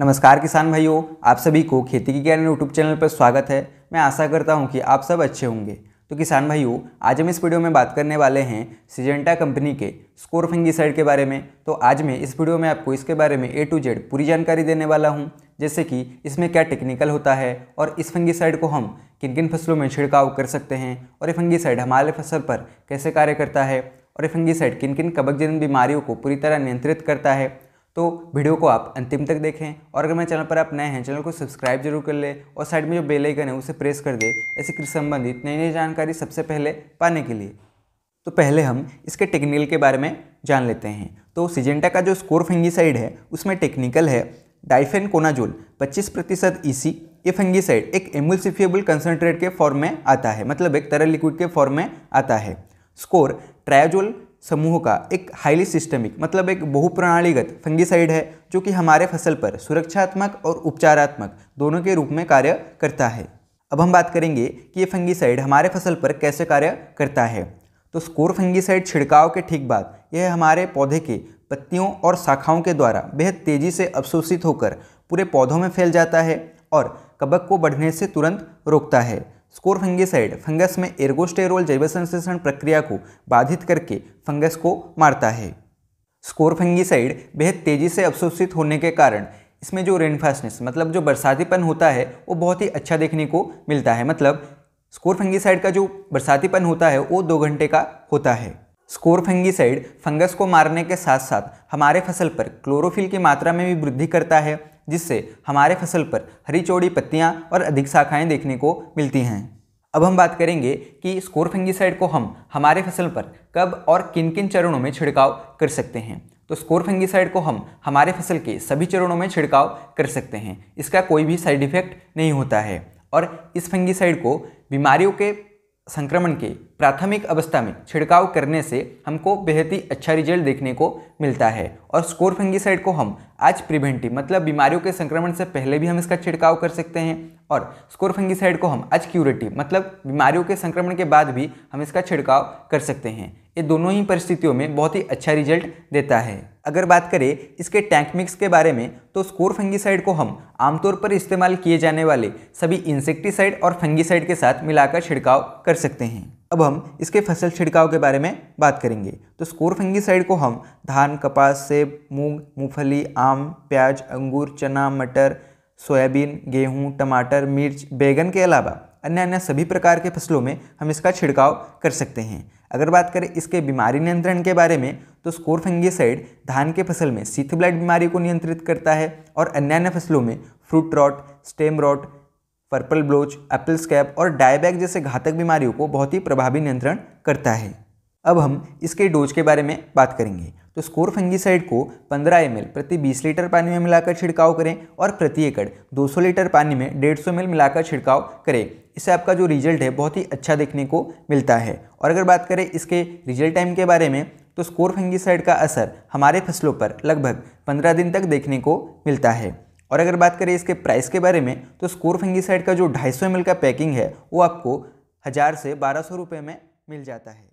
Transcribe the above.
नमस्कार किसान भाइयों आप सभी को खेती की ज्ञान यूट्यूब चैनल पर स्वागत है मैं आशा करता हूं कि आप सब अच्छे होंगे तो किसान भाइयों आज हम इस वीडियो में बात करने वाले हैं सिजेंटा कंपनी के स्कोर फंगीसाइड के बारे में तो आज मैं इस वीडियो में आपको इसके बारे में ए टू जेड पूरी जानकारी देने वाला हूँ जैसे कि इसमें क्या टेक्निकल होता है और इस फंगीसाइड को हम किन किन फसलों में छिड़काव कर सकते हैं और ये फंगीसाइड हमारे फसल पर कैसे कार्य करता है और ये फंगीसाइड किन किन कबकजन बीमारियों को पूरी तरह नियंत्रित करता है तो वीडियो को आप अंतिम तक देखें और अगर मेरे चैनल पर आप नए हैं चैनल को सब्सक्राइब जरूर कर लें और साइड में जो बेल आइकन है उसे प्रेस कर दें ऐसी कृषि संबंधित नई नई जानकारी सबसे पहले पाने के लिए तो पहले हम इसके टेक्निकल के बारे में जान लेते हैं तो सिजेंटा का जो स्कोर फंगीसाइड है उसमें टेक्निकल है डाइफेन कोनाजोल पच्चीस प्रतिशत ई e ये फंगीसाइड एक एमुलसिफियबल कंसनट्रेट के फॉर्म में आता है मतलब एक तरल लिक्विड के फॉर्म में आता है स्कोर ट्रायाजोल समूह का एक हाईली सिस्टमिक मतलब एक बहुप्रणालीगत फंगिसाइड है जो कि हमारे फसल पर सुरक्षात्मक और उपचारात्मक दोनों के रूप में कार्य करता है अब हम बात करेंगे कि ये फंगिसाइड हमारे फसल पर कैसे कार्य करता है तो स्कोर फंगिसाइड छिड़काव के ठीक बाद यह हमारे पौधे के पत्तियों और शाखाओं के द्वारा बेहद तेज़ी से अवशोषित होकर पूरे पौधों में फैल जाता है और कबक को बढ़ने से तुरंत रोकता है स्कोर फंगिसाइड फंगस में एर्गोस्टेरोल जैव संश्लेषण प्रक्रिया को बाधित करके फंगस को मारता है स्कोर फंगिसाइड बेहद तेज़ी से अवशोषित होने के कारण इसमें जो रेनफास्टनेस मतलब जो बरसातीपन होता है वो बहुत ही अच्छा देखने को मिलता है मतलब स्कोर फंगिसाइड का जो बरसातीपन होता है वो दो घंटे का होता है स्कोर फंगिसाइड फंगस को मारने के साथ साथ हमारे फसल पर क्लोरोफिल की मात्रा में भी वृद्धि करता है जिससे हमारे फसल पर हरी चौड़ी पत्तियाँ और अधिक शाखाएँ देखने को मिलती हैं अब हम बात करेंगे कि स्कोर फंगिसाइड को हम हमारे फसल पर कब और किन किन चरणों में छिड़काव कर सकते हैं तो स्कोर फंगिसाइड को हम हमारे फसल के सभी चरणों में छिड़काव कर सकते हैं इसका कोई भी साइड इफ़ेक्ट नहीं होता है और इस फंगिसाइड को बीमारियों के संक्रमण के प्राथमिक अवस्था में छिड़काव करने से हमको बेहद ही अच्छा रिजल्ट देखने को मिलता है और स्कोर फंगीसाइड को हम आज प्रिवेंटिव मतलब बीमारियों के संक्रमण से पहले भी हम इसका छिड़काव कर सकते हैं और स्कोर फंगीसाइड को हम आज क्यूरेटिव मतलब बीमारियों के संक्रमण के बाद भी हम इसका छिड़काव कर सकते हैं ये दोनों ही परिस्थितियों में बहुत ही अच्छा रिजल्ट देता है अगर बात करें इसके टैंक मिक्स के बारे में तो स्कोर फंगीसाइड को हम आमतौर पर इस्तेमाल किए जाने वाले सभी इंसेक्टिसाइड और फंगीसाइड के साथ मिलाकर छिड़काव कर सकते हैं अब हम इसके फसल छिड़काव के बारे में बात करेंगे तो स्कोर फंगीसाइड को हम धान कपास सेब मूंग मूंगफली आम प्याज अंगूर चना मटर सोयाबीन गेहूं, टमाटर मिर्च बैगन के अलावा अन्य अन्य सभी प्रकार के फसलों में हम इसका छिड़काव कर सकते हैं अगर बात करें इसके बीमारी नियंत्रण के बारे में तो स्कोर फंगीसाइड धान के फसल में सीथ ब्लाइट बीमारी को नियंत्रित करता है और अन्य अन्य फसलों में fruit rot stem rot purple blotch apple scab और डायबैक जैसे घातक बीमारियों को बहुत ही प्रभावी नियंत्रण करता है अब हम इसके डोज के बारे में बात करेंगे तो स्कोर फंगीसाइड को 15 एम प्रति 20 लीटर पानी में मिलाकर छिड़काव करें और प्रति एकड़ 200 लीटर पानी में 150 एम मिलाकर छिड़काव करें इससे आपका जो रिजल्ट है बहुत ही अच्छा देखने को मिलता है और अगर बात करें इसके रिजल्ट टाइम के बारे में तो स्कोर फंगीसाइड का असर हमारे फसलों पर लगभग पंद्रह दिन तक देखने को मिलता है और अगर बात करें इसके प्राइस के बारे में तो स्कोर फंगीसाइड का जो ढाई सौ का पैकिंग है वो आपको हज़ार से बारह सौ रुपये में मिल जाता है